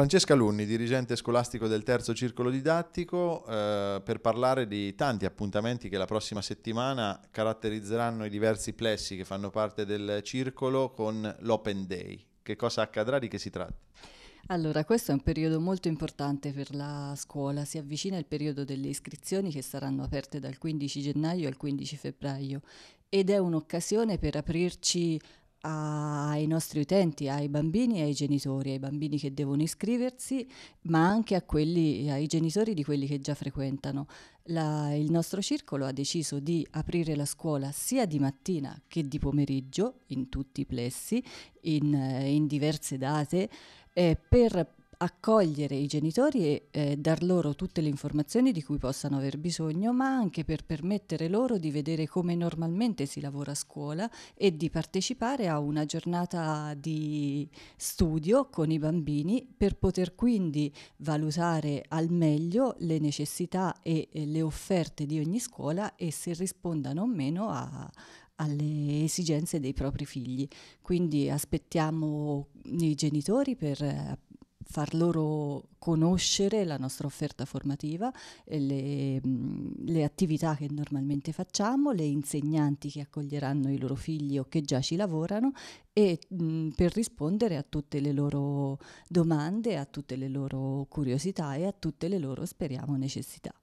Francesca Lunni, dirigente scolastico del terzo circolo didattico, eh, per parlare di tanti appuntamenti che la prossima settimana caratterizzeranno i diversi plessi che fanno parte del circolo con l'Open Day. Che cosa accadrà, di che si tratta? Allora, questo è un periodo molto importante per la scuola, si avvicina il periodo delle iscrizioni che saranno aperte dal 15 gennaio al 15 febbraio ed è un'occasione per aprirci ai nostri utenti, ai bambini e ai genitori, ai bambini che devono iscriversi, ma anche quelli, ai genitori di quelli che già frequentano. La, il nostro circolo ha deciso di aprire la scuola sia di mattina che di pomeriggio, in tutti i plessi, in, eh, in diverse date, eh, per accogliere i genitori e eh, dar loro tutte le informazioni di cui possano aver bisogno, ma anche per permettere loro di vedere come normalmente si lavora a scuola e di partecipare a una giornata di studio con i bambini per poter quindi valutare al meglio le necessità e, e le offerte di ogni scuola e se rispondano o meno a, alle esigenze dei propri figli. Quindi aspettiamo i genitori per far loro conoscere la nostra offerta formativa, eh, le, le, attività che normalmente facciamo, le insegnanti che accoglieranno i loro figli o che già ci lavorano e mh, per rispondere a tutte le loro domande, a tutte le loro curiosità e a tutte le loro, speriamo, necessità.